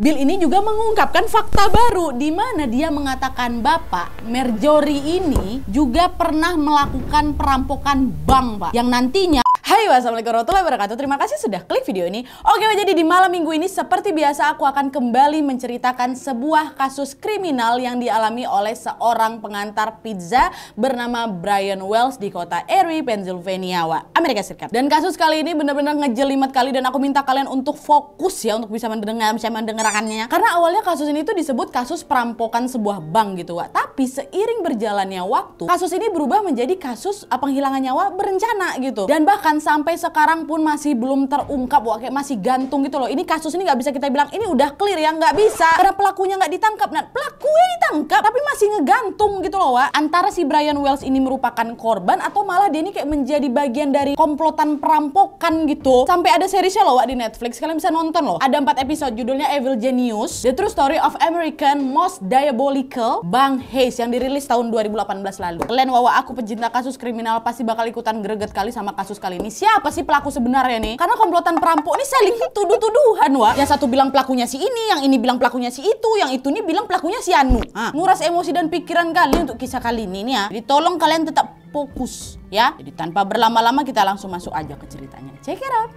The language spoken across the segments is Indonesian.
Bill ini juga mengungkapkan fakta baru di mana dia mengatakan Bapak Merjori ini juga pernah melakukan perampokan bank, Pak, yang nantinya Hai wassalamualaikum warahmatullahi wabarakatuh Terima kasih sudah klik video ini Oke jadi di malam minggu ini seperti biasa aku akan kembali menceritakan sebuah kasus kriminal yang dialami oleh seorang pengantar pizza bernama Brian Wells di kota Erie, Pennsylvania, Amerika Serikat Dan kasus kali ini benar-benar ngejelimet kali dan aku minta kalian untuk fokus ya untuk bisa mendengar, bisa mendengarkannya Karena awalnya kasus ini tuh disebut kasus perampokan sebuah bank gitu Wak Tapi seiring berjalannya waktu kasus ini berubah menjadi kasus eh, penghilangan nyawa berencana gitu Dan bahkan sampai sekarang pun masih belum terungkap wah kayak masih gantung gitu loh ini kasus ini nggak bisa kita bilang ini udah clear ya nggak bisa karena pelakunya nggak ditangkap nah pelakunya ditangkap tapi masih ngegantung gitu loh wah antara si Brian Wells ini merupakan korban atau malah dia ini kayak menjadi bagian dari komplotan perampokan gitu sampai ada serisnya loh wah di Netflix kalian bisa nonton loh ada empat episode judulnya Evil Genius The True Story of American Most Diabolical Bang Hayes yang dirilis tahun 2018 lalu kalian wawa aku pecinta kasus kriminal pasti bakal ikutan greget kali sama kasus kali ini nih siapa sih pelaku sebenarnya nih karena komplotan perampok ini saling tuduh-tuduhan wah yang satu bilang pelakunya si ini yang ini bilang pelakunya si itu yang itu nih bilang pelakunya si Anu ah. nguras emosi dan pikiran kalian untuk kisah kali ini nih ya jadi tolong kalian tetap fokus ya jadi tanpa berlama-lama kita langsung masuk aja ke ceritanya check it out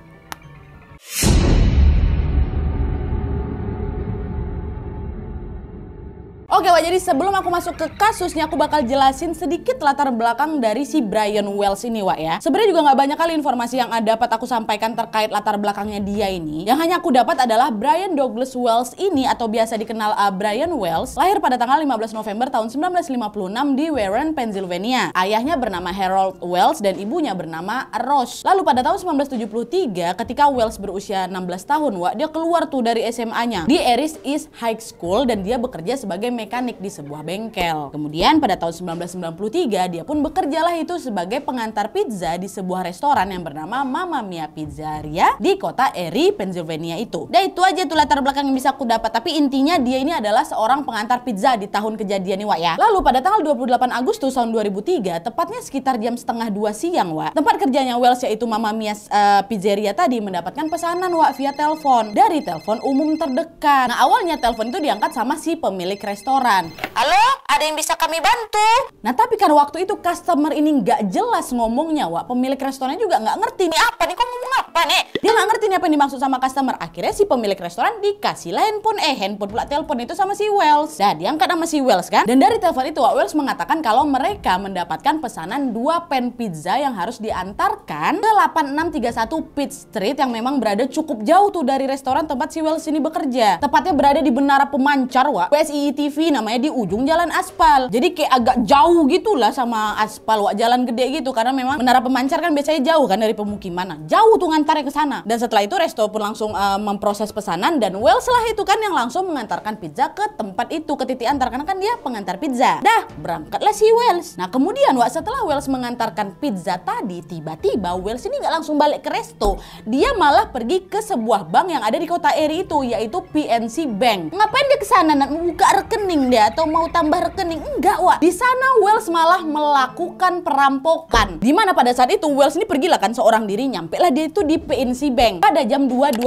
Oke Wak, jadi sebelum aku masuk ke kasusnya aku bakal jelasin sedikit latar belakang dari si Brian Wells ini Wak ya. Sebenarnya juga nggak banyak kali informasi yang ada dapat aku sampaikan terkait latar belakangnya dia ini. Yang hanya aku dapat adalah Brian Douglas Wells ini atau biasa dikenal uh, Brian Wells lahir pada tanggal 15 November tahun 1956 di Warren, Pennsylvania. Ayahnya bernama Harold Wells dan ibunya bernama Rose. Lalu pada tahun 1973 ketika Wells berusia 16 tahun Wak, dia keluar tuh dari SMA-nya di Eris East High School dan dia bekerja sebagai mekanik di sebuah bengkel. Kemudian pada tahun 1993 dia pun bekerjalah itu sebagai pengantar pizza di sebuah restoran yang bernama Mama Mia Pizzeria di kota Erie, Pennsylvania itu. Dan ya, itu aja tuh latar belakang yang bisa aku dapat. Tapi intinya dia ini adalah seorang pengantar pizza di tahun kejadian ini, Wak ya. Lalu pada tanggal 28 Agustus tahun 2003, tepatnya sekitar jam setengah dua siang Wak, tempat kerjanya Wells yaitu Mama Mia uh, eh, Pizzeria tadi mendapatkan pesanan Wak via telepon dari telepon umum terdekat. Nah awalnya telepon itu diangkat sama si pemilik restoran restoran. Halo? ada yang bisa kami bantu. Nah tapi kan waktu itu customer ini nggak jelas ngomongnya, Wak. Pemilik restoran juga nggak ngerti ini apa nih, kok ngomong apa nih? Dia nggak ngerti nih apa yang dimaksud sama customer. Akhirnya si pemilik restoran dikasih lah handphone. Eh handphone pula telepon itu sama si Wells. Nah diangkat sama si Wells kan. Dan dari telepon itu Wak Wells mengatakan kalau mereka mendapatkan pesanan dua pen pizza yang harus diantarkan ke 8631 Pitt Street yang memang berada cukup jauh tuh dari restoran tempat si Wells ini bekerja. Tepatnya berada di benara Pemancar, Wak. PSII TV namanya di ujung jalan aspal. Jadi kayak agak jauh gitulah sama aspal wak jalan gede gitu karena memang menara pemancar kan biasanya jauh kan dari pemukiman. Nah, jauh tuh ngantarnya ke sana. Dan setelah itu resto pun langsung uh, memproses pesanan dan well setelah itu kan yang langsung mengantarkan pizza ke tempat itu ke titik antar karena kan dia pengantar pizza. Dah, berangkatlah si Wells. Nah, kemudian wak setelah Wells mengantarkan pizza tadi tiba-tiba Wells ini nggak langsung balik ke resto. Dia malah pergi ke sebuah bank yang ada di kota Eri itu yaitu PNC Bank. Ngapain dia ke sana? Buka rekening dia atau mau tambah rekening. Enggak, Wak. Di sana Wells malah melakukan perampokan. di mana pada saat itu Wells ini pergilah kan seorang diri nyampe lah dia itu di PNC Bank pada jam 2.28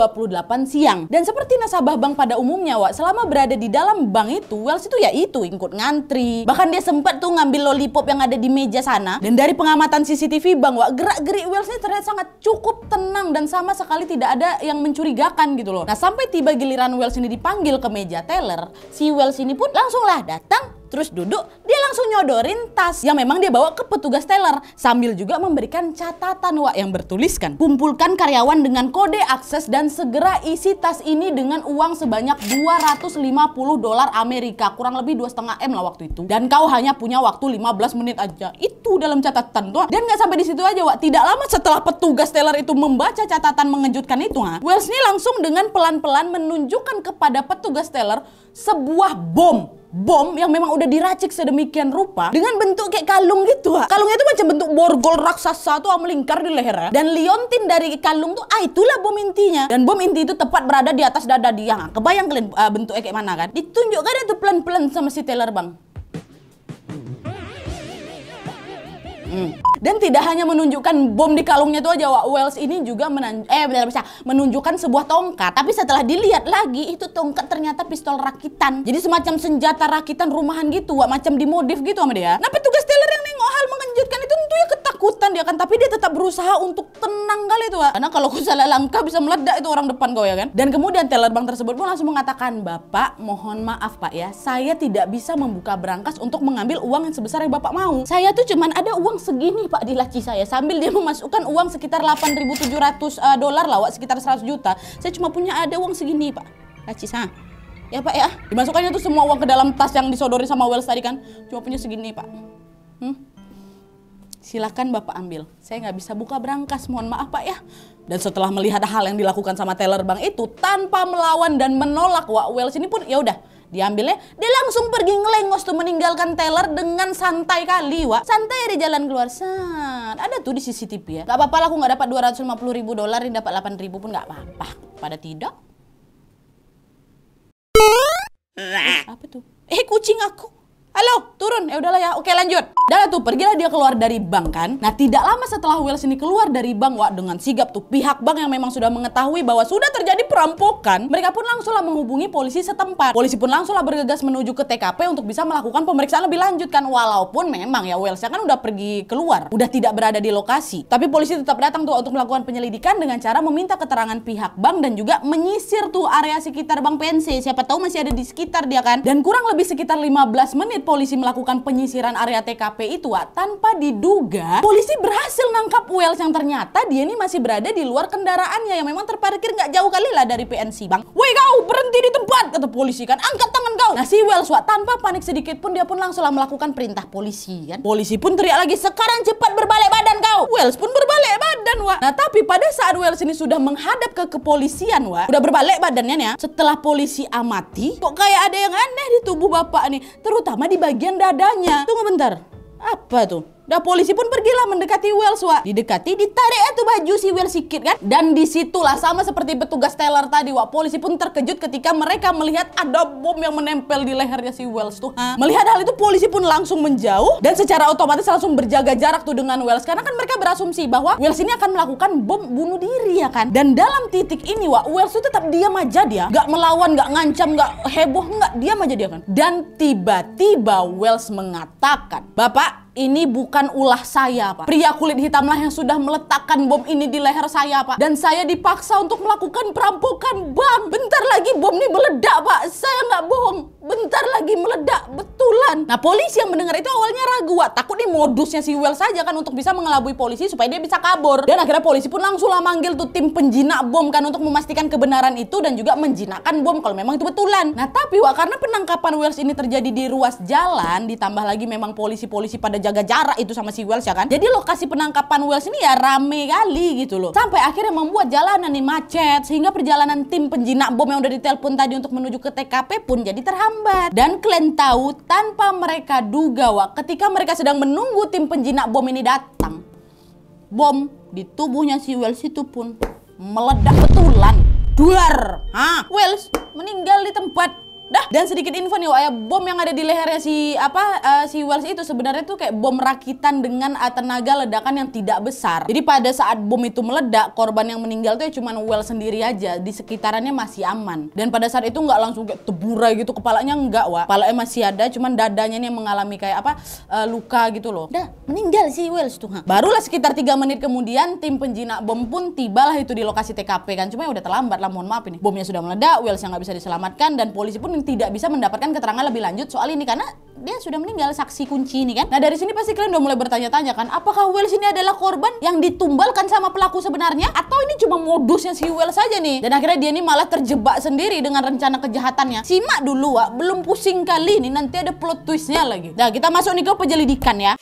siang. Dan seperti nasabah bank pada umumnya, Wak, selama berada di dalam bank itu, Wells itu ya itu ikut ngantri. Bahkan dia sempat tuh ngambil lollipop yang ada di meja sana. Dan dari pengamatan CCTV bank, Wak, gerak-gerik Wells ini terlihat sangat cukup tenang dan sama sekali tidak ada yang mencurigakan gitu loh. Nah, sampai tiba giliran Wells ini dipanggil ke meja teller, si Wells ini pun langsunglah datang Terus duduk, dia langsung nyodorin tas yang memang dia bawa ke petugas teller sambil juga memberikan catatan wa yang bertuliskan kumpulkan karyawan dengan kode akses dan segera isi tas ini dengan uang sebanyak 250 dolar Amerika kurang lebih 2,5 M lah waktu itu dan kau hanya punya waktu 15 menit aja itu dalam catatan tuh dan nggak sampai di situ aja Wak tidak lama setelah petugas teller itu membaca catatan mengejutkan itu ha Wells ini langsung dengan pelan-pelan menunjukkan kepada petugas teller sebuah bom bom yang memang udah diracik sedemikian rupa dengan bentuk kayak kalung gitu ha. kalungnya itu macam bentuk borgol raksasa tuh melingkar di lehernya dan liontin dari kalung tuh ah itulah bom intinya dan bom inti itu tepat berada di atas dada dia kebayang kalian uh, bentuknya kayak mana kan ditunjukkan itu pelan-pelan sama si Taylor bang Hmm. Dan tidak hanya menunjukkan bom di kalungnya itu aja, Wells ini juga menan eh, menunjukkan sebuah tongkat. Tapi setelah dilihat lagi, itu tongkat ternyata pistol rakitan. Jadi semacam senjata rakitan rumahan gitu, Wak. macam dimodif gitu sama dia. Nah petugas Taylor yang nengok kita berusaha untuk tenang kali itu, Wak. Karena kalau aku salah langkah bisa meledak itu orang depan kau ya kan. Dan kemudian teller bank tersebut pun langsung mengatakan, "Bapak, mohon maaf Pak ya, saya tidak bisa membuka berangkas untuk mengambil uang yang sebesar yang Bapak mau. Saya tuh cuman ada uang segini Pak di laci saya sambil dia memasukkan uang sekitar 8.700 uh, eh, dolar lah, Wak, sekitar 100 juta. Saya cuma punya ada uang segini, Pak. Laci saya ya pak ya dimasukkannya tuh semua uang ke dalam tas yang disodori sama Wells tadi kan cuma punya segini pak hmm? silahkan Bapak ambil. Saya nggak bisa buka berangkas, mohon maaf Pak ya. Dan setelah melihat hal yang dilakukan sama Taylor bang itu, tanpa melawan dan menolak Wak Wells ini pun ya udah diambilnya, dia langsung pergi ngelengos tuh meninggalkan Taylor dengan santai kali, Wak. Santai di jalan keluar, san. Ada tuh di CCTV ya. Gak apa-apa lah, aku nggak dapat 250 ribu dolar, ini dapat 8 ribu pun nggak apa-apa. Pada tidak. Eh, apa tuh? Eh, kucing aku halo turun ya udahlah ya oke lanjut Dan tuh pergilah dia keluar dari bank kan nah tidak lama setelah Wells ini keluar dari bank wah dengan sigap tuh pihak bank yang memang sudah mengetahui bahwa sudah terjadi perampokan mereka pun langsunglah menghubungi polisi setempat polisi pun langsunglah bergegas menuju ke TKP untuk bisa melakukan pemeriksaan lebih lanjut kan walaupun memang ya Wells kan udah pergi keluar udah tidak berada di lokasi tapi polisi tetap datang tuh untuk melakukan penyelidikan dengan cara meminta keterangan pihak bank dan juga menyisir tuh area sekitar bank pensi siapa tahu masih ada di sekitar dia kan dan kurang lebih sekitar 15 menit polisi melakukan penyisiran area TKP itu Wak, tanpa diduga polisi berhasil nangkap Wells yang ternyata dia ini masih berada di luar kendaraannya yang memang terparkir nggak jauh kali lah dari PNC bang. Woi kau berhenti di tempat kata polisi kan angkat tangan kau. Nah si Wells Wak, tanpa panik sedikit pun dia pun langsung melakukan perintah polisi kan. Polisi pun teriak lagi sekarang cepat berbalik badan kau. Wells pun berbalik badan Wak. Nah tapi pada saat Wells ini sudah menghadap ke kepolisian Wak, udah berbalik badannya nih. Ya, setelah polisi amati kok kayak ada yang aneh di tubuh bapak nih terutama di di bagian dadanya. Tunggu bentar. Apa tuh? Dah polisi pun pergilah mendekati Wells, Wak. Didekati, ditarik itu eh, baju si Wells sikit kan. Dan disitulah sama seperti petugas teller tadi, wa. Polisi pun terkejut ketika mereka melihat ada bom yang menempel di lehernya si Wells tuh. Ha? Melihat hal itu polisi pun langsung menjauh dan secara otomatis langsung berjaga jarak tuh dengan Wells karena kan mereka berasumsi bahwa Wells ini akan melakukan bom bunuh diri ya kan. Dan dalam titik ini, wa, Wells tuh tetap diam aja dia, gak melawan, gak ngancam, gak heboh, nggak diam aja dia kan. Dan tiba-tiba Wells mengatakan, Bapak, ini bukan ulah saya, Pak. Pria kulit hitamlah yang sudah meletakkan bom ini di leher saya, Pak. Dan saya dipaksa untuk melakukan perampokan, Bang. Bentar lagi bom ini meledak, Pak. Saya nggak bohong. Bentar lagi meledak. Betul kebetulan. Nah, polisi yang mendengar itu awalnya ragu, Wak. Takut nih modusnya si Wells saja kan untuk bisa mengelabui polisi supaya dia bisa kabur. Dan akhirnya polisi pun langsung lah manggil tuh tim penjinak bom kan untuk memastikan kebenaran itu dan juga menjinakkan bom kalau memang itu betulan. Nah, tapi Wak, karena penangkapan Wells ini terjadi di ruas jalan, ditambah lagi memang polisi-polisi pada jaga jarak itu sama si Wells ya kan. Jadi lokasi penangkapan Wells ini ya rame kali gitu loh. Sampai akhirnya membuat jalanan nih macet sehingga perjalanan tim penjinak bom yang udah ditelepon tadi untuk menuju ke TKP pun jadi terhambat. Dan kalian tahu tanpa mereka duga Wak, ketika mereka sedang menunggu tim penjinak bom ini datang, bom di tubuhnya si Wells itu pun meledak betulan. Dular! Hah? Wells meninggal di tempat Dah. Dan sedikit info nih, Wak, ya. bom yang ada di lehernya si apa uh, si Wells itu sebenarnya tuh kayak bom rakitan dengan eh, tenaga ledakan yang tidak besar. Jadi pada saat bom itu meledak, korban yang meninggal tuh ya cuma Wells sendiri aja di sekitarannya masih aman. Dan pada saat itu nggak langsung kayak teburai gitu kepalanya nggak, wah, Kepalanya masih ada, cuman dadanya nih yang mengalami kayak apa uh, luka gitu loh. Dah, meninggal si Wells tuh. Ha. Barulah sekitar tiga menit kemudian tim penjinak bom pun tibalah itu di lokasi TKP kan. Cuma ya udah terlambat lah, mohon maaf ini. Bomnya sudah meledak, Wells yang nggak bisa diselamatkan dan polisi pun tidak bisa mendapatkan keterangan lebih lanjut soal ini karena dia sudah meninggal saksi kunci ini kan. Nah dari sini pasti kalian udah mulai bertanya-tanya kan, apakah Wells ini adalah korban yang ditumbalkan sama pelaku sebenarnya atau ini cuma modusnya si Wells saja nih? Dan akhirnya dia ini malah terjebak sendiri dengan rencana kejahatannya. Simak dulu Wak, belum pusing kali ini nanti ada plot twistnya lagi. Nah kita masuk nih ke penyelidikan ya.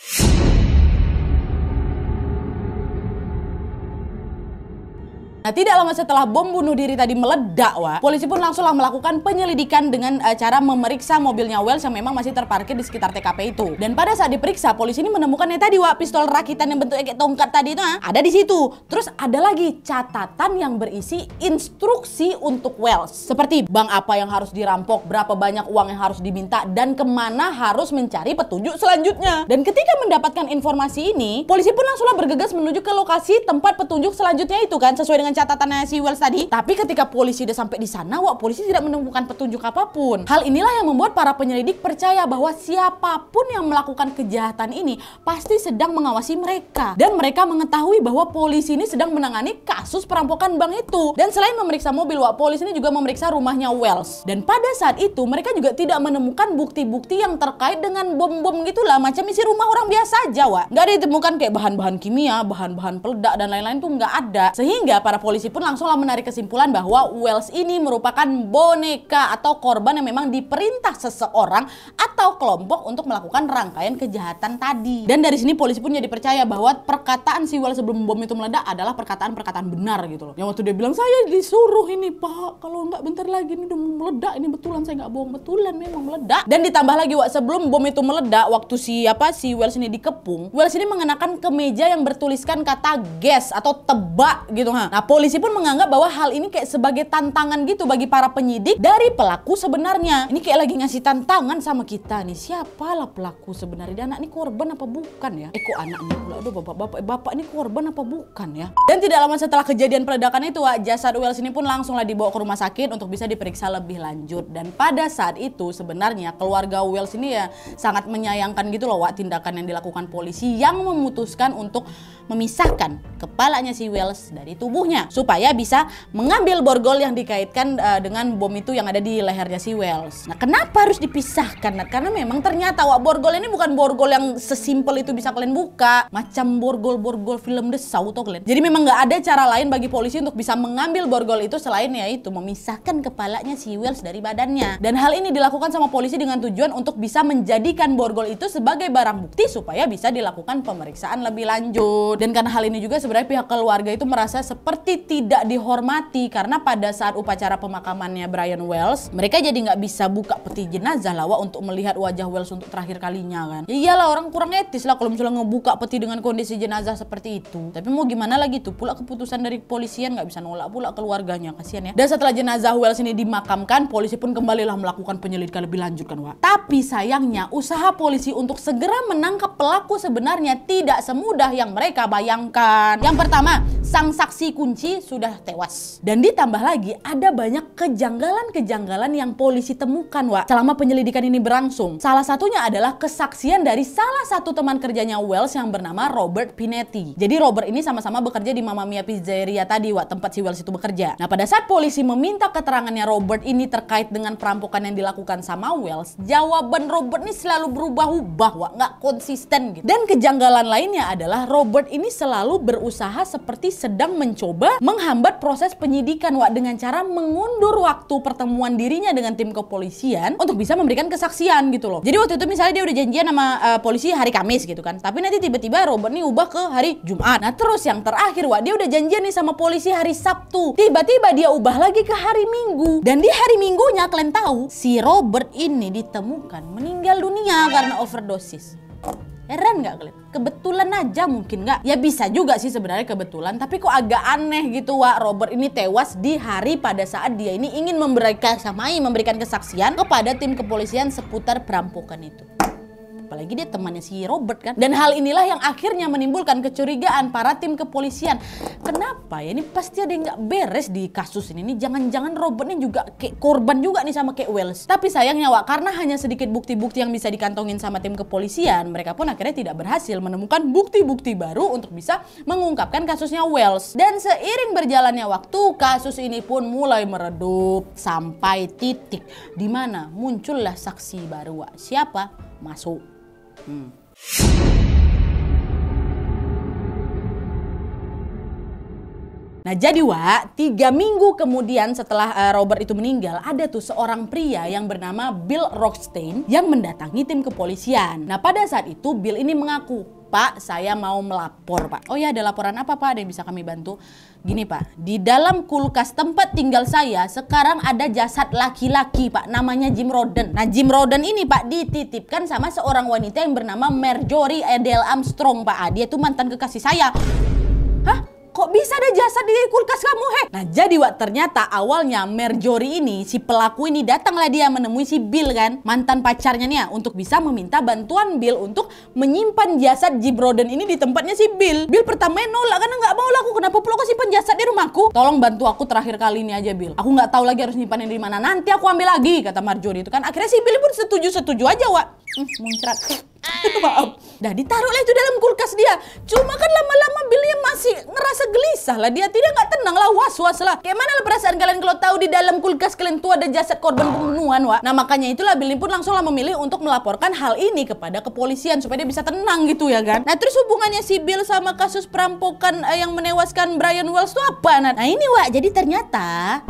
Nah, tidak lama setelah bom bunuh diri tadi meledak, Wak, polisi pun langsunglah melakukan penyelidikan dengan uh, cara memeriksa mobilnya Wells yang memang masih terparkir di sekitar TKP itu. Dan pada saat diperiksa, polisi ini menemukan yang tadi, Wak, pistol rakitan yang bentuknya kayak tongkat tadi itu, ha? Ah, ada di situ. Terus ada lagi catatan yang berisi instruksi untuk Wells. Seperti bank apa yang harus dirampok, berapa banyak uang yang harus diminta, dan kemana harus mencari petunjuk selanjutnya. Dan ketika mendapatkan informasi ini, polisi pun langsunglah bergegas menuju ke lokasi tempat petunjuk selanjutnya itu kan, sesuai dengan catatannya si Wells tadi. Tapi ketika polisi udah sampai di sana, wah polisi tidak menemukan petunjuk apapun. Hal inilah yang membuat para penyelidik percaya bahwa siapapun yang melakukan kejahatan ini pasti sedang mengawasi mereka. Dan mereka mengetahui bahwa polisi ini sedang menangani kasus perampokan bank itu. Dan selain memeriksa mobil, wah polisi ini juga memeriksa rumahnya Wells. Dan pada saat itu mereka juga tidak menemukan bukti-bukti yang terkait dengan bom-bom gitulah macam isi rumah orang biasa aja, wah. Nggak ditemukan kayak bahan-bahan kimia, bahan-bahan peledak dan lain-lain tuh nggak ada. Sehingga para polisi pun langsunglah menarik kesimpulan bahwa Wells ini merupakan boneka atau korban yang memang diperintah seseorang atau kelompok untuk melakukan rangkaian kejahatan tadi. Dan dari sini polisi pun jadi percaya bahwa perkataan si Wells sebelum bom itu meledak adalah perkataan-perkataan benar gitu loh. Yang waktu dia bilang saya disuruh ini Pak, kalau nggak bentar lagi ini udah meledak, ini betulan saya nggak bohong, betulan memang meledak. Dan ditambah lagi Wak, sebelum bom itu meledak waktu si apa si Wells ini dikepung, Wells ini mengenakan kemeja yang bertuliskan kata gas atau tebak gitu ha. Nah, Polisi pun menganggap bahwa hal ini kayak sebagai tantangan gitu bagi para penyidik dari pelaku sebenarnya. Ini kayak lagi ngasih tantangan sama kita nih. Siapalah pelaku sebenarnya? Dan anak ini korban apa bukan ya? Eh kok anak pula? Aduh bapak-bapak, eh, bapak ini korban apa bukan ya? Dan tidak lama setelah kejadian peledakan itu, jasad Wells ini pun langsunglah dibawa ke rumah sakit untuk bisa diperiksa lebih lanjut. Dan pada saat itu sebenarnya keluarga Wells ini ya sangat menyayangkan gitu loh Wak tindakan yang dilakukan polisi yang memutuskan untuk memisahkan kepalanya si Wells dari tubuhnya supaya bisa mengambil borgol yang dikaitkan uh, dengan bom itu yang ada di lehernya si Wells. Nah, kenapa harus dipisahkan? Nah, karena memang ternyata wak borgol ini bukan borgol yang sesimpel itu bisa kalian buka, macam borgol-borgol film desau tuh kalian. Jadi memang nggak ada cara lain bagi polisi untuk bisa mengambil borgol itu selain yaitu memisahkan kepalanya si Wells dari badannya. Dan hal ini dilakukan sama polisi dengan tujuan untuk bisa menjadikan borgol itu sebagai barang bukti supaya bisa dilakukan pemeriksaan lebih lanjut. Dan karena hal ini juga sebenarnya pihak keluarga itu merasa seperti ini tidak dihormati karena pada saat upacara pemakamannya Brian Wells, mereka jadi nggak bisa buka peti jenazah lawa untuk melihat wajah Wells untuk terakhir kalinya kan. Ya iyalah orang kurang etis lah kalau misalnya ngebuka peti dengan kondisi jenazah seperti itu. Tapi mau gimana lagi tuh pula keputusan dari kepolisian nggak bisa nolak pula keluarganya kasihan ya. Dan setelah jenazah Wells ini dimakamkan, polisi pun kembalilah melakukan penyelidikan lebih lanjut kan Wak. Tapi sayangnya usaha polisi untuk segera menangkap pelaku sebenarnya tidak semudah yang mereka bayangkan. Yang pertama, sang saksi kunci Vinci sudah tewas. Dan ditambah lagi ada banyak kejanggalan-kejanggalan yang polisi temukan Wak selama penyelidikan ini berlangsung. Salah satunya adalah kesaksian dari salah satu teman kerjanya Wells yang bernama Robert Pinetti. Jadi Robert ini sama-sama bekerja di Mamma Mia Pizzeria tadi Wak tempat si Wells itu bekerja. Nah pada saat polisi meminta keterangannya Robert ini terkait dengan perampokan yang dilakukan sama Wells, jawaban Robert ini selalu berubah-ubah Wak, nggak konsisten gitu. Dan kejanggalan lainnya adalah Robert ini selalu berusaha seperti sedang mencoba tiba-tiba menghambat proses penyidikan Wak dengan cara mengundur waktu pertemuan dirinya dengan tim kepolisian untuk bisa memberikan kesaksian gitu loh. Jadi waktu itu misalnya dia udah janjian sama uh, polisi hari Kamis gitu kan. Tapi nanti tiba-tiba Robert nih ubah ke hari Jumat. Nah, terus yang terakhir Wak dia udah janjian nih sama polisi hari Sabtu. Tiba-tiba dia ubah lagi ke hari Minggu. Dan di hari Minggunya kalian tahu si Robert ini ditemukan meninggal dunia karena overdosis. Heran nggak kalian? Kebetulan aja mungkin nggak? Ya bisa juga sih sebenarnya kebetulan. Tapi kok agak aneh gitu Wak. Robert ini tewas di hari pada saat dia ini ingin memberikan samai memberikan kesaksian kepada tim kepolisian seputar perampokan itu. Apalagi dia temannya si Robert kan. Dan hal inilah yang akhirnya menimbulkan kecurigaan para tim kepolisian. Kenapa ya? Ini pasti ada yang nggak beres di kasus ini. jangan-jangan Robert ini juga kayak korban juga nih sama kayak Wells. Tapi sayangnya Wak, karena hanya sedikit bukti-bukti yang bisa dikantongin sama tim kepolisian, mereka pun akhirnya tidak berhasil menemukan bukti-bukti baru untuk bisa mengungkapkan kasusnya Wells. Dan seiring berjalannya waktu, kasus ini pun mulai meredup sampai titik di mana muncullah saksi baru. Wak. Siapa? Masuk. 嗯。Nah jadi Wa, tiga minggu kemudian setelah uh, Robert itu meninggal, ada tuh seorang pria yang bernama Bill Rockstein yang mendatangi tim kepolisian. Nah pada saat itu Bill ini mengaku, Pak, saya mau melapor, Pak. Oh ya, ada laporan apa, Pak? Ada yang bisa kami bantu? Gini, Pak. Di dalam kulkas tempat tinggal saya sekarang ada jasad laki-laki, Pak. Namanya Jim Roden. Nah, Jim Roden ini, Pak, dititipkan sama seorang wanita yang bernama Marjorie Adele Armstrong, Pak. Ah, dia itu mantan kekasih saya. Hah? kok bisa ada jasad di kulkas kamu heh? Nah jadi Wak ternyata awalnya Marjorie ini si pelaku ini datanglah dia menemui si Bill kan mantan pacarnya nih ya untuk bisa meminta bantuan Bill untuk menyimpan jasad Jibroden ini di tempatnya si Bill. Bill pertama nolak karena nggak mau lah aku kenapa perlu kasih penjasad di rumahku? Tolong bantu aku terakhir kali ini aja Bill. Aku nggak tahu lagi harus nyimpannya di mana nanti aku ambil lagi kata Marjorie itu kan akhirnya si Bill pun setuju setuju aja Wak. Hmm, muncrat. Maaf. Nah ditaruhlah itu dalam kulkas dia. Cuma kan lama-lama beliau masih ngerasa gelisah lah. Dia tidak nggak tenang lah, was-was lah. Kayak mana lah perasaan kalian kalau tahu di dalam kulkas kalian tuh ada jasad korban pembunuhan, Wak? Nah makanya itulah Billy pun langsung lah memilih untuk melaporkan hal ini kepada kepolisian supaya dia bisa tenang gitu ya kan. Nah terus hubungannya si Bill sama kasus perampokan eh, yang menewaskan Brian Wells tuh apa? Nah ini Wak, jadi ternyata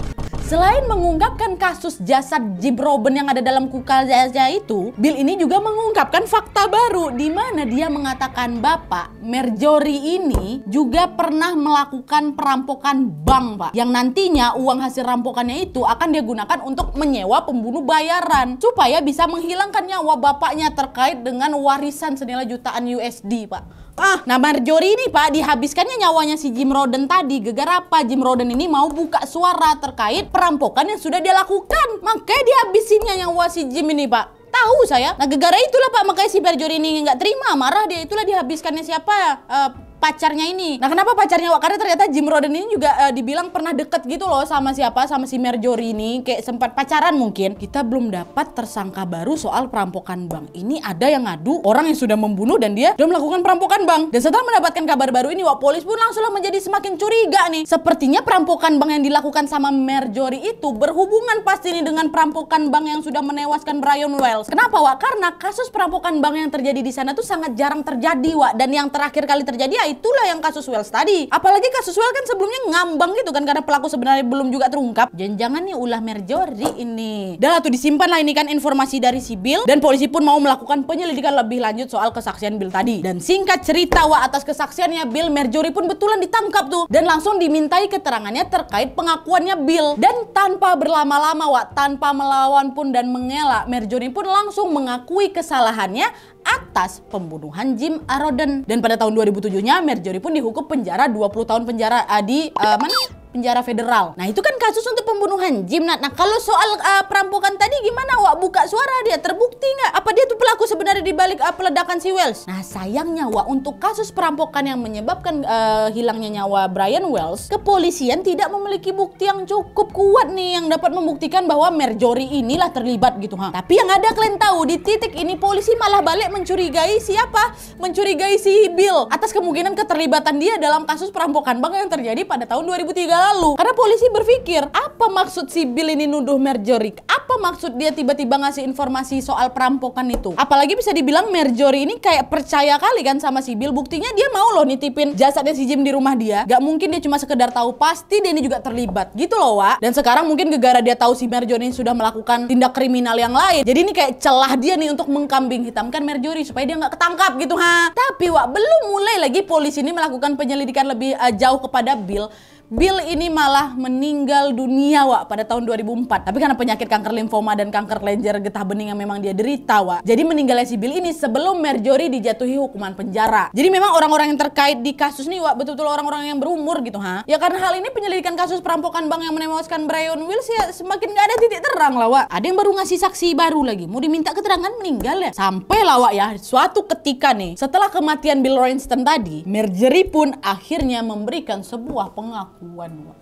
Selain mengungkapkan kasus jasad Jim Robin yang ada dalam kukal Zaza itu, Bill ini juga mengungkapkan fakta baru di mana dia mengatakan bapak Merjori ini juga pernah melakukan perampokan bank, Pak. Yang nantinya uang hasil rampokannya itu akan dia gunakan untuk menyewa pembunuh bayaran supaya bisa menghilangkan nyawa bapaknya terkait dengan warisan senilai jutaan USD, Pak. Ah, nah Marjorie ini Pak dihabiskannya nyawanya si Jim Roden tadi gegara apa Jim Roden ini mau buka suara terkait perampokan yang sudah dia lakukan. Makanya dihabisinnya nyawa si Jim ini Pak tahu saya. Nah gegara itulah Pak makanya si Marjorie ini nggak terima marah dia itulah dihabiskannya siapa uh, pacarnya ini. Nah, kenapa pacarnya Wak? Karena ternyata Jim Roden ini juga uh, dibilang pernah deket gitu loh sama siapa? Sama si Merjori ini, kayak sempat pacaran mungkin. Kita belum dapat tersangka baru soal perampokan bank. Ini ada yang ngadu orang yang sudah membunuh dan dia sudah melakukan perampokan bank. Dan setelah mendapatkan kabar baru ini, Wak Polis pun langsung menjadi semakin curiga nih. Sepertinya perampokan bank yang dilakukan sama Merjori itu berhubungan pasti nih dengan perampokan bank yang sudah menewaskan Brian Wells. Kenapa, Wak? Karena kasus perampokan bank yang terjadi di sana tuh sangat jarang terjadi, Wak. Dan yang terakhir kali terjadi ya itulah yang kasus Wells tadi. Apalagi kasus Wells kan sebelumnya ngambang gitu kan karena pelaku sebenarnya belum juga terungkap. Jangan-jangan nih ulah Merjori ini. Dah tuh disimpan lah ini kan informasi dari si Bill dan polisi pun mau melakukan penyelidikan lebih lanjut soal kesaksian Bill tadi. Dan singkat cerita wa atas kesaksiannya Bill Merjori pun betulan ditangkap tuh dan langsung dimintai keterangannya terkait pengakuannya Bill dan tanpa berlama-lama wa tanpa melawan pun dan mengelak, Merjori pun langsung mengakui kesalahannya atas pembunuhan Jim Roden. Dan pada tahun 2007-nya Marjorie pun dihukum penjara 20 tahun penjara uh, di uh, eh, mana? penjara federal. Nah, itu kan kasus untuk pembunuhan Jim. Nah, nah kalau soal uh, perampokan tadi gimana? Wak buka suara dia terbukti nggak? Apa dia tuh pelaku sebenarnya di balik uh, peledakan si Wells? Nah, sayangnya Wak untuk kasus perampokan yang menyebabkan uh, hilangnya nyawa Brian Wells, kepolisian tidak memiliki bukti yang cukup kuat nih yang dapat membuktikan bahwa Marjorie inilah terlibat gitu ha. Tapi yang ada kalian tahu di titik ini polisi malah balik mencurigai siapa? Mencurigai si Bill atas kemungkinan keterlibatan dia dalam kasus perampokan bank yang terjadi pada tahun 2003 lalu karena polisi berpikir apa maksud si Bill ini nuduh Marjorie? Apa maksud dia tiba-tiba ngasih informasi soal perampokan itu? Apalagi bisa dibilang Marjorie ini kayak percaya kali kan sama si Bill. Buktinya dia mau loh nitipin jasadnya si Jim di rumah dia. Gak mungkin dia cuma sekedar tahu pasti dia ini juga terlibat gitu loh Wak. Dan sekarang mungkin gara-gara dia tahu si Marjorie ini sudah melakukan tindak kriminal yang lain. Jadi ini kayak celah dia nih untuk mengkambing hitamkan Marjorie supaya dia nggak ketangkap gitu ha. Tapi Wak belum mulai lagi polisi ini melakukan penyelidikan lebih uh, jauh kepada Bill Bill ini malah meninggal dunia Wak pada tahun 2004. Tapi karena penyakit kanker limfoma dan kanker lenjer getah bening yang memang dia derita Wak. Jadi meninggalnya si Bill ini sebelum Marjorie dijatuhi hukuman penjara. Jadi memang orang-orang yang terkait di kasus ini Wak betul-betul orang-orang yang berumur gitu ha. Ya karena hal ini penyelidikan kasus perampokan bank yang menewaskan Brian Wills ya semakin gak ada titik terang lah Wak. Ada yang baru ngasih saksi baru lagi. Mau diminta keterangan meninggal ya. Sampai lah Wak ya suatu ketika nih setelah kematian Bill Royston tadi Marjorie pun akhirnya memberikan sebuah pengakuan pengakuan Wak.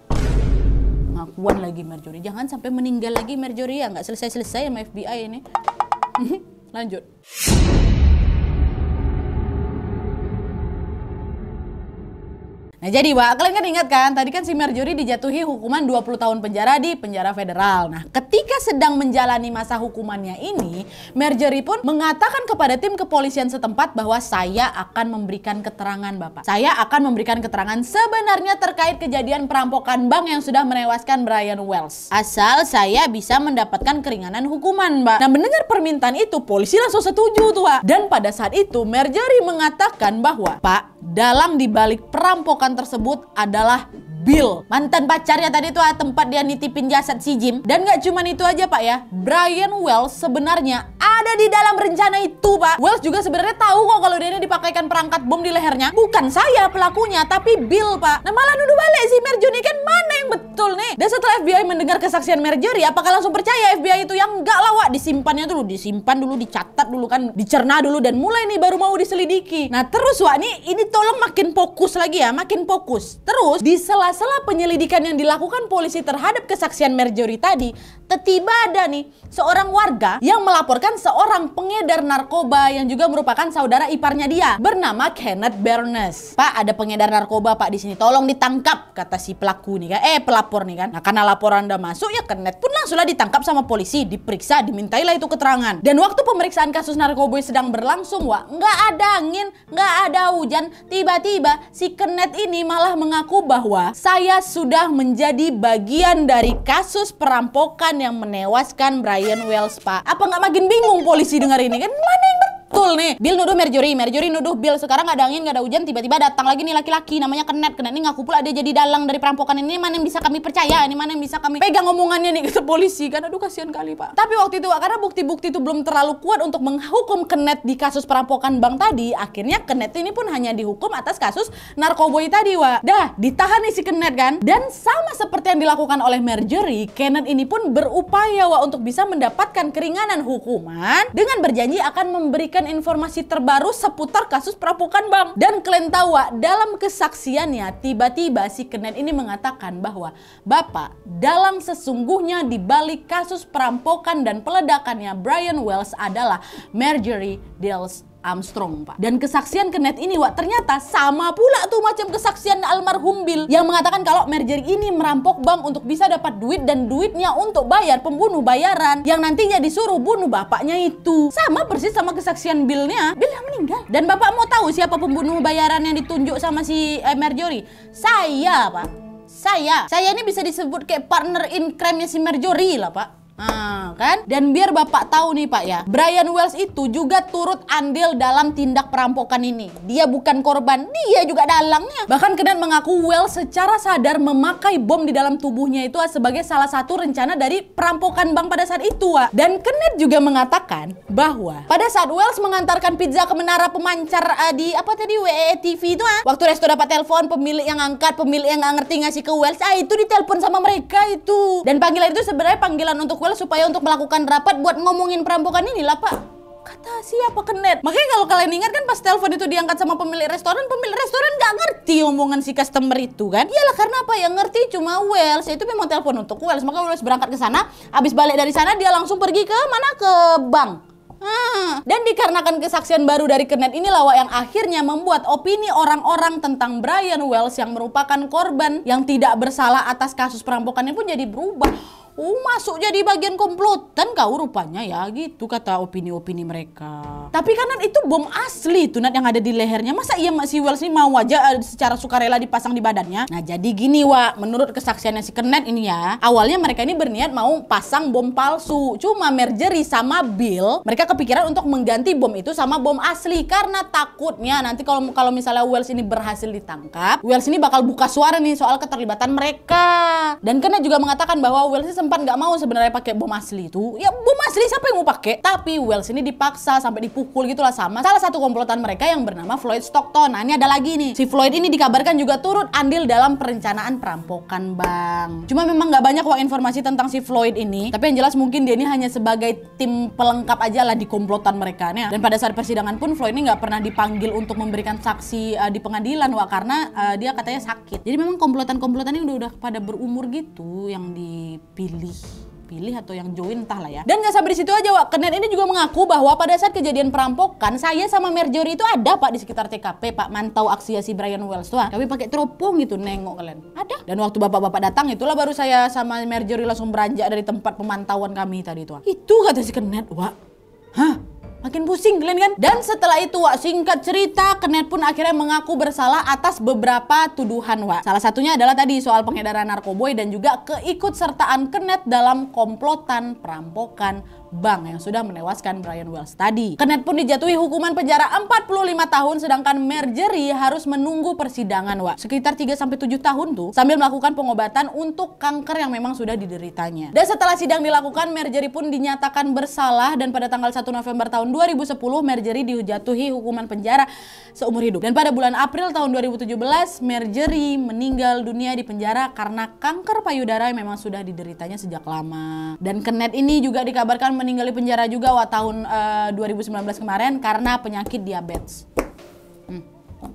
pengakuan lagi merjori jangan sampai meninggal lagi Merjori ya nggak selesai-selesai sama FBI ini lanjut Nah jadi Wak, kalian kan ingat kan tadi kan si Marjorie dijatuhi hukuman 20 tahun penjara di penjara federal. Nah ketika sedang menjalani masa hukumannya ini, Marjorie pun mengatakan kepada tim kepolisian setempat bahwa saya akan memberikan keterangan Bapak. Saya akan memberikan keterangan sebenarnya terkait kejadian perampokan bank yang sudah menewaskan Brian Wells. Asal saya bisa mendapatkan keringanan hukuman Mbak. Nah mendengar permintaan itu polisi langsung setuju tuh Pak. Dan pada saat itu Marjorie mengatakan bahwa Pak dalam dibalik perampokan orang tersebut adalah Bill. Mantan pacarnya tadi itu ah, tempat dia nitipin jasad si Jim. Dan gak cuman itu aja pak ya. Brian Wells sebenarnya ada di dalam rencana itu pak. Wells juga sebenarnya tahu kok kalau dia ini dipakaikan perangkat bom di lehernya. Bukan saya pelakunya tapi Bill pak. Nah malah nuduh balik si Merjuni kan mana yang betul nih. Dan setelah FBI mendengar kesaksian Mercury apakah langsung percaya FBI itu yang nggak lawak Disimpannya dulu, disimpan dulu, dicatat dulu kan. Dicerna dulu dan mulai nih baru mau diselidiki. Nah terus wak nih ini tolong makin fokus lagi ya. Makin fokus. Terus di sela-sela penyelidikan yang dilakukan polisi terhadap kesaksian Marjorie tadi, Tiba ada nih seorang warga yang melaporkan seorang pengedar narkoba yang juga merupakan saudara iparnya dia bernama Kenneth Bernes. Pak ada pengedar narkoba pak di sini tolong ditangkap kata si pelaku nih kan eh pelapor nih kan. Nah karena laporan udah masuk ya Kenneth pun langsunglah ditangkap sama polisi diperiksa dimintailah itu keterangan. Dan waktu pemeriksaan kasus narkoba sedang berlangsung wah nggak ada angin nggak ada hujan tiba-tiba si Kenneth ini malah mengaku bahwa saya sudah menjadi bagian dari kasus perampokan yang menewaskan Brian Wells, Pak. Apa nggak makin bingung polisi dengar ini kan? Mana yang Betul nih, Bill nuduh Marjorie, Marjorie nuduh Bill. Sekarang ada angin, gak ada hujan, tiba-tiba datang lagi nih laki-laki namanya Kenet. Kenet ini ngaku pula dia jadi dalang dari perampokan ini. Mana yang bisa kami percaya? Ini mana yang bisa kami pegang omongannya nih ke polisi? Kan aduh kasihan kali, Pak. Tapi waktu itu karena bukti-bukti itu belum terlalu kuat untuk menghukum Kenet di kasus perampokan bank tadi, akhirnya Kenet ini pun hanya dihukum atas kasus narkoboy tadi, wa. Dah, ditahan nih si Kenet kan. Dan sama seperti yang dilakukan oleh Marjorie, Kenet ini pun berupaya, wa untuk bisa mendapatkan keringanan hukuman dengan berjanji akan memberikan memberikan informasi terbaru seputar kasus perampokan bank. Dan kalian Tawa dalam kesaksiannya tiba-tiba si Kenen ini mengatakan bahwa Bapak dalam sesungguhnya di balik kasus perampokan dan peledakannya Brian Wells adalah Marjorie Dales Armstrong, Pak. Dan kesaksian Kenneth ini, Wak, ternyata sama pula tuh macam kesaksian almarhum Bill yang mengatakan kalau Merger ini merampok bank untuk bisa dapat duit dan duitnya untuk bayar pembunuh bayaran yang nantinya disuruh bunuh bapaknya itu. Sama persis sama kesaksian Billnya. Bill yang meninggal. Dan bapak mau tahu siapa pembunuh bayaran yang ditunjuk sama si eh, Marjorie? Saya, Pak. Saya. Saya ini bisa disebut kayak partner in crime-nya si Marjorie lah, Pak. Ah, kan? Dan biar Bapak tahu nih Pak ya, Brian Wells itu juga turut andil dalam tindak perampokan ini. Dia bukan korban, dia juga dalangnya. Bahkan Kenan mengaku Wells secara sadar memakai bom di dalam tubuhnya itu ah, sebagai salah satu rencana dari perampokan bank pada saat itu. Wak. Ah. Dan Kenan juga mengatakan bahwa pada saat Wells mengantarkan pizza ke menara pemancar uh, di apa tadi WEE TV itu ah, waktu Resto dapat telepon pemilik yang angkat, pemilik yang nggak ngerti ngasih ke Wells, ah itu ditelepon sama mereka itu. Dan panggilan itu sebenarnya panggilan untuk Wells supaya untuk melakukan rapat buat ngomongin perampokan ini lah Pak kata siapa kenet makanya kalau kalian ingat kan pas telepon itu diangkat sama pemilik restoran pemilik restoran nggak ngerti omongan si customer itu kan iyalah karena apa yang ngerti cuma Wells itu memang telepon untuk Wells maka Wells berangkat ke sana habis balik dari sana dia langsung pergi ke mana ke bank Hmm. Dan dikarenakan kesaksian baru dari Kenneth inilah Wak, yang akhirnya membuat opini orang-orang tentang Brian Wells yang merupakan korban yang tidak bersalah atas kasus perampokannya pun jadi berubah. Oh masuk jadi bagian komplotan kau rupanya ya gitu kata opini-opini mereka. Tapi kan itu bom asli tuh Nat yang ada di lehernya. Masa iya si Wells ini mau aja eh, secara sukarela dipasang di badannya? Nah jadi gini Wak, menurut kesaksiannya si Kenet ini ya. Awalnya mereka ini berniat mau pasang bom palsu. Cuma Marjorie sama Bill mereka kepikiran untuk mengganti bom itu sama bom asli. Karena takutnya nanti kalau kalau misalnya Wells ini berhasil ditangkap. Wells ini bakal buka suara nih soal keterlibatan mereka. Dan Kenet juga mengatakan bahwa Wells ini sempat nggak mau sebenarnya pakai bom asli itu. Ya bom asli siapa yang mau pakai? Tapi Wells ini dipaksa sampai dipukul gitulah sama salah satu komplotan mereka yang bernama Floyd Stockton. Nah ini ada lagi nih. Si Floyd ini dikabarkan juga turut andil dalam perencanaan perampokan bank. Cuma memang nggak banyak wah informasi tentang si Floyd ini. Tapi yang jelas mungkin dia ini hanya sebagai tim pelengkap aja lah di komplotan mereka. nih. dan pada saat persidangan pun Floyd ini nggak pernah dipanggil untuk memberikan saksi uh, di pengadilan wah karena uh, dia katanya sakit. Jadi memang komplotan-komplotan ini udah udah pada berumur gitu yang dipilih pilih pilih atau yang join entahlah ya. Dan nggak sampai di situ aja, Wak. Kenen ini juga mengaku bahwa pada saat kejadian perampokan, saya sama merjori itu ada, Pak, di sekitar TKP, Pak, mantau aksi si Brian Wells tuh. Kami pakai teropong gitu nengok kalian. Ada. Dan waktu bapak-bapak datang itulah baru saya sama merjori langsung beranjak dari tempat pemantauan kami tadi itu Itu kata si Kenen, Wak. Hah? makin pusing kalian kan dan setelah itu Wak singkat cerita Kenet pun akhirnya mengaku bersalah atas beberapa tuduhan Wak salah satunya adalah tadi soal pengedaran narkoboy dan juga keikutsertaan Kenet dalam komplotan perampokan bank yang sudah menewaskan Brian Wells tadi. Kenneth pun dijatuhi hukuman penjara 45 tahun sedangkan Marjorie harus menunggu persidangan, Wak. Sekitar 3 sampai 7 tahun tuh sambil melakukan pengobatan untuk kanker yang memang sudah dideritanya. Dan setelah sidang dilakukan, Marjorie pun dinyatakan bersalah dan pada tanggal 1 November tahun 2010 Marjorie dijatuhi hukuman penjara seumur hidup. Dan pada bulan April tahun 2017 Marjorie meninggal dunia di penjara karena kanker payudara yang memang sudah dideritanya sejak lama. Dan Kenneth ini juga dikabarkan meninggal di penjara juga wah tahun uh, eh, 2019 kemarin karena penyakit diabetes.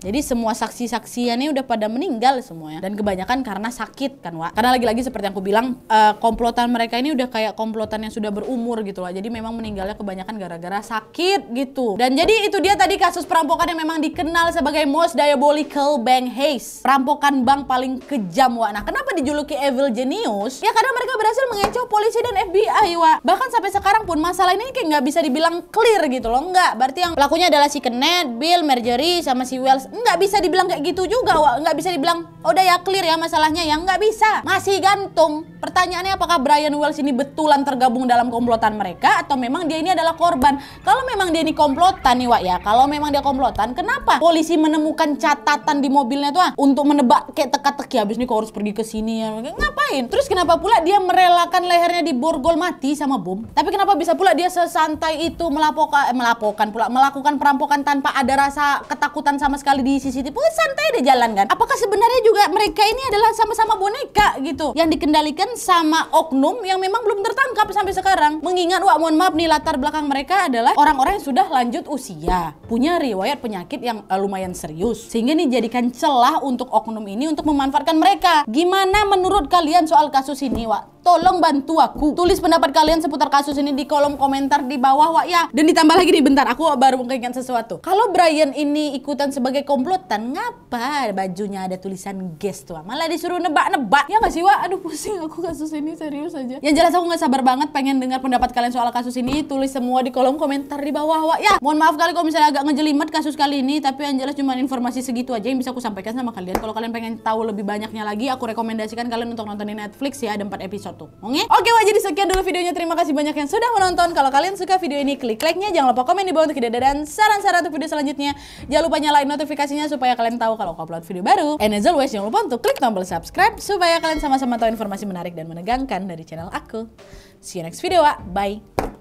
Jadi semua saksi-saksinya udah pada meninggal semua ya. dan kebanyakan karena sakit kan Wak. Karena lagi-lagi seperti yang aku bilang uh, komplotan mereka ini udah kayak komplotan yang sudah berumur gitu loh. Jadi memang meninggalnya kebanyakan gara-gara sakit gitu. Dan jadi itu dia tadi kasus perampokan yang memang dikenal sebagai most diabolical bank Haze. Perampokan bank paling kejam Wak. Nah, kenapa dijuluki evil genius? Ya karena mereka berhasil mengecoh polisi dan FBI Wak. Bahkan sampai sekarang pun masalah ini kayak nggak bisa dibilang clear gitu loh. nggak. berarti yang pelakunya adalah si Kenneth, Bill, Marjorie sama si Will nggak bisa dibilang kayak gitu juga Wak. nggak bisa dibilang oh, udah ya clear ya masalahnya ya nggak bisa masih gantung pertanyaannya apakah Brian Wells ini betulan tergabung dalam komplotan mereka atau memang dia ini adalah korban kalau memang dia ini komplotan nih Wak ya kalau memang dia komplotan kenapa polisi menemukan catatan di mobilnya tuh ah, untuk menebak kayak teka-teki habis ini kok harus pergi ke sini ya ngapain terus kenapa pula dia merelakan lehernya di borgol mati sama bom tapi kenapa bisa pula dia sesantai itu melaporkan eh, melaporkan pula melakukan perampokan tanpa ada rasa ketakutan sama sekali sekali di CCTV pun santai deh jalan kan apakah sebenarnya juga mereka ini adalah sama-sama boneka gitu yang dikendalikan sama oknum yang memang belum tertangkap sampai sekarang mengingat wah mohon maaf nih latar belakang mereka adalah orang-orang yang sudah lanjut usia punya riwayat penyakit yang uh, lumayan serius sehingga ini jadikan celah untuk oknum ini untuk memanfaatkan mereka gimana menurut kalian soal kasus ini Wak? tolong bantu aku tulis pendapat kalian seputar kasus ini di kolom komentar di bawah Wak ya dan ditambah lagi nih bentar aku baru mengingat sesuatu kalau Brian ini ikutan sebagai sebagai komplotan ngapa bajunya ada tulisan guest tuh malah disuruh nebak-nebak ya nggak sih wa aduh pusing aku kasus ini serius aja yang jelas aku nggak sabar banget pengen dengar pendapat kalian soal kasus ini tulis semua di kolom komentar di bawah wa ya mohon maaf kali kalau misalnya agak ngejelimet kasus kali ini tapi yang jelas cuma informasi segitu aja yang bisa aku sampaikan sama kalian kalau kalian pengen tahu lebih banyaknya lagi aku rekomendasikan kalian untuk nonton di Netflix ya ada empat episode tuh oke oke wa jadi sekian dulu videonya terima kasih banyak yang sudah menonton kalau kalian suka video ini klik like-nya jangan lupa komen di bawah untuk ide dan saran-saran untuk video selanjutnya jangan lupa nyalain notif notifikasinya supaya kalian tahu kalau aku upload video baru. And as always, jangan lupa untuk klik tombol subscribe supaya kalian sama-sama tahu informasi menarik dan menegangkan dari channel aku. See you next video, wa. Ah. bye!